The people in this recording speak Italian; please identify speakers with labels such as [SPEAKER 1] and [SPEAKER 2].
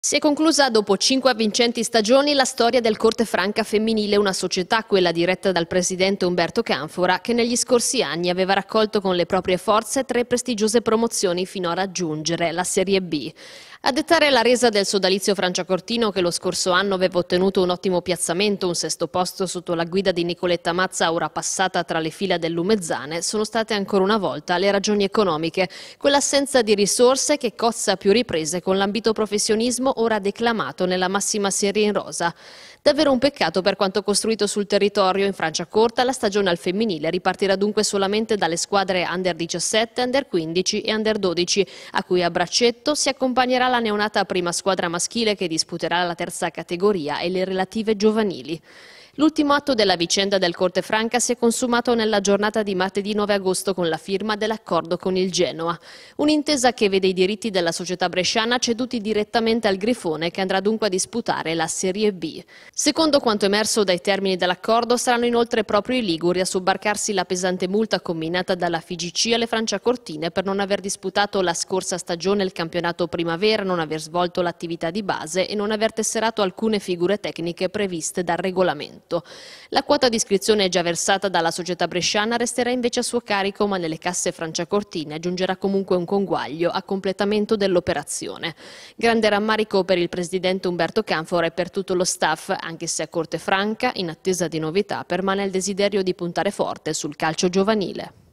[SPEAKER 1] Si è conclusa dopo cinque avvincenti stagioni la storia del Corte Franca Femminile, una società, quella diretta dal presidente Umberto Canfora, che negli scorsi anni aveva raccolto con le proprie forze tre prestigiose promozioni fino a raggiungere la Serie B. A dettare la resa del sodalizio Franciacortino, che lo scorso anno aveva ottenuto un ottimo piazzamento, un sesto posto sotto la guida di Nicoletta Mazza, ora passata tra le fila del Lumezzane, sono state ancora una volta le ragioni economiche, quell'assenza di risorse che cozza più riprese con l'ambito professionismo Palermo, ora declamato nella massima serie in rosa. Davvero un peccato per quanto costruito sul territorio in Francia corta, la stagione al femminile ripartirà dunque solamente dalle squadre under 17, under 15 e under 12, a cui a braccetto si accompagnerà la neonata prima squadra maschile che disputerà la terza categoria e le relative giovanili. L'ultimo atto della vicenda del Corte Franca si è consumato nella giornata di martedì 9 agosto con la firma dell'accordo con il Genoa. Un'intesa che vede i diritti della società bresciana ceduti direttamente al Grifone che andrà dunque a disputare la Serie B. Secondo quanto emerso dai termini dell'accordo saranno inoltre proprio i Liguri a subarcarsi la pesante multa combinata dalla FIGC alle Franciacortine per non aver disputato la scorsa stagione il campionato primavera, non aver svolto l'attività di base e non aver tesserato alcune figure tecniche previste dal regolamento. 2018. La quota di iscrizione già versata dalla società bresciana resterà invece a suo carico, ma nelle casse franciacortine aggiungerà comunque un conguaglio a completamento dell'operazione. Grande rammarico per il presidente Umberto Canfora e per tutto lo staff, anche se a Corte Franca, in attesa di novità, permane il desiderio di puntare forte sul calcio giovanile.